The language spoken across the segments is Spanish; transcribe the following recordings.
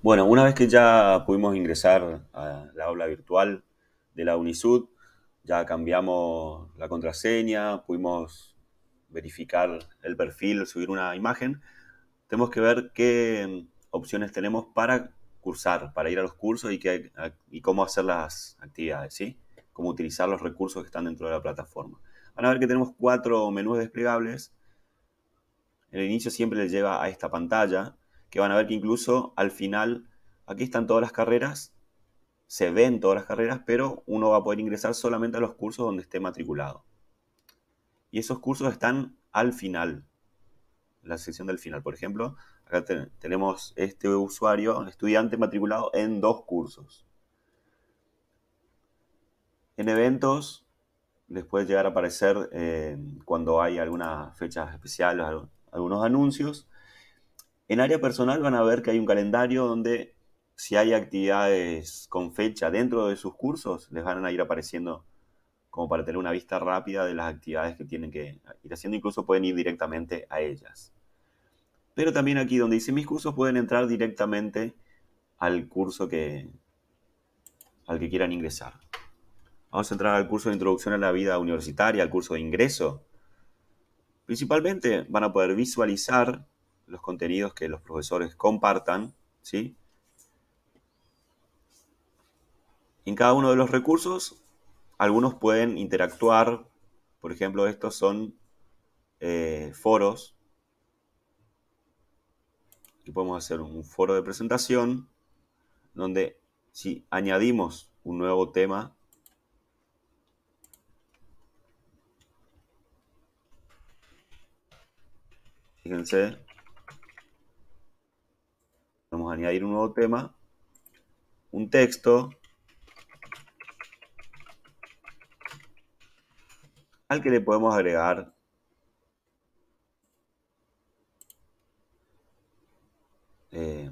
Bueno, una vez que ya pudimos ingresar a la aula virtual de la Unisud, ya cambiamos la contraseña, pudimos verificar el perfil, subir una imagen, tenemos que ver qué opciones tenemos para cursar, para ir a los cursos y, qué, cómo hacer las actividades, ¿sí? Cómo utilizar los recursos que están dentro de la plataforma. Van a ver que tenemos cuatro menús desplegables. El inicio siempre les lleva a esta pantalla que van a ver que incluso al final, aquí están todas las carreras, se ven todas las carreras, pero uno va a poder ingresar solamente a los cursos donde esté matriculado. Y esos cursos están al final, la sección del final. Por ejemplo, acá tenemos este usuario, estudiante matriculado en dos cursos. En eventos les puede llegar a aparecer eh, cuando hay algunas fechas especiales, algunos anuncios, en área personal van a ver que hay un calendario donde si hay actividades con fecha dentro de sus cursos, les van a ir apareciendo como para tener una vista rápida de las actividades que tienen que ir haciendo, incluso pueden ir directamente a ellas. Pero también aquí donde dice mis cursos pueden entrar directamente al curso que al que quieran ingresar. Vamos a entrar al curso de introducción a la vida universitaria, al curso de ingreso. Principalmente van a poder visualizar los contenidos que los profesores compartan, ¿sí? En cada uno de los recursos, algunos pueden interactuar, por ejemplo, estos son eh, foros. Aquí podemos hacer un foro de presentación, donde si añadimos un nuevo tema, fíjense, añadir un nuevo tema, un texto, al que le podemos agregar eh,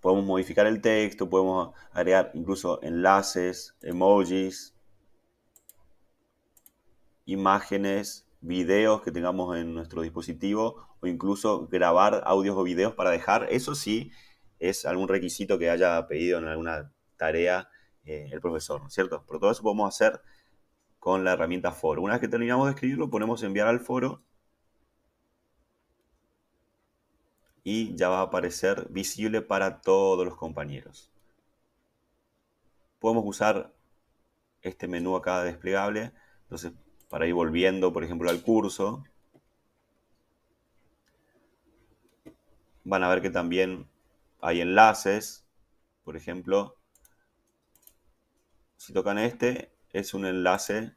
podemos modificar el texto, podemos agregar incluso enlaces, emojis, imágenes, videos que tengamos en nuestro dispositivo o incluso grabar audios o videos para dejar, eso sí, es algún requisito que haya pedido en alguna tarea eh, el profesor, ¿no es cierto? Pero todo eso podemos hacer con la herramienta foro. Una vez que terminamos de escribirlo, ponemos enviar al foro y ya va a aparecer visible para todos los compañeros. Podemos usar este menú acá desplegable, entonces para ir volviendo, por ejemplo, al curso, van a ver que también hay enlaces, por ejemplo, si tocan este, es un enlace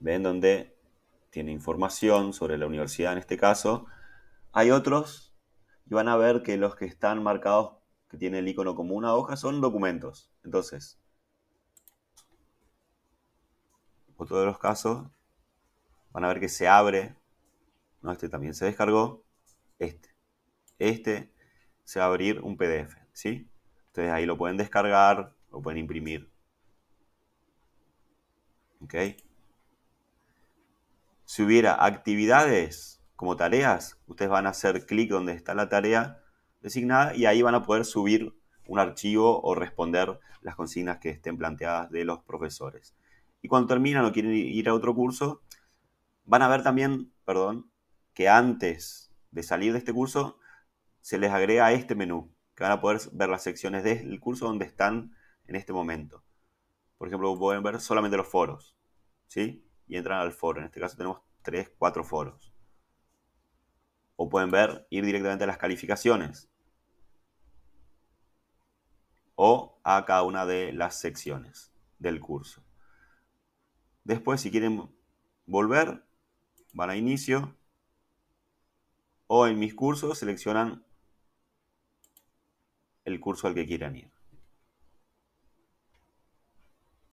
ven donde tiene información sobre la universidad en este caso. Hay otros y van a ver que los que están marcados que tiene el icono como una hoja son documentos. Entonces, otro todos los casos Van a ver que se abre. este también se descargó. Este. Este se va a abrir un PDF, ¿sí? Ustedes ahí lo pueden descargar, lo pueden imprimir. ¿Ok? Si hubiera actividades como tareas, ustedes van a hacer clic donde está la tarea designada y ahí van a poder subir un archivo o responder las consignas que estén planteadas de los profesores. Y cuando terminan o quieren ir a otro curso, Van a ver también, perdón, que antes de salir de este curso se les agrega este menú, que van a poder ver las secciones del curso donde están en este momento. Por ejemplo, pueden ver solamente los foros, ¿sí? Y entran al foro. En este caso tenemos tres, cuatro foros. O pueden ver, ir directamente a las calificaciones. O a cada una de las secciones del curso. Después, si quieren volver, van a inicio o en mis cursos seleccionan el curso al que quieran ir.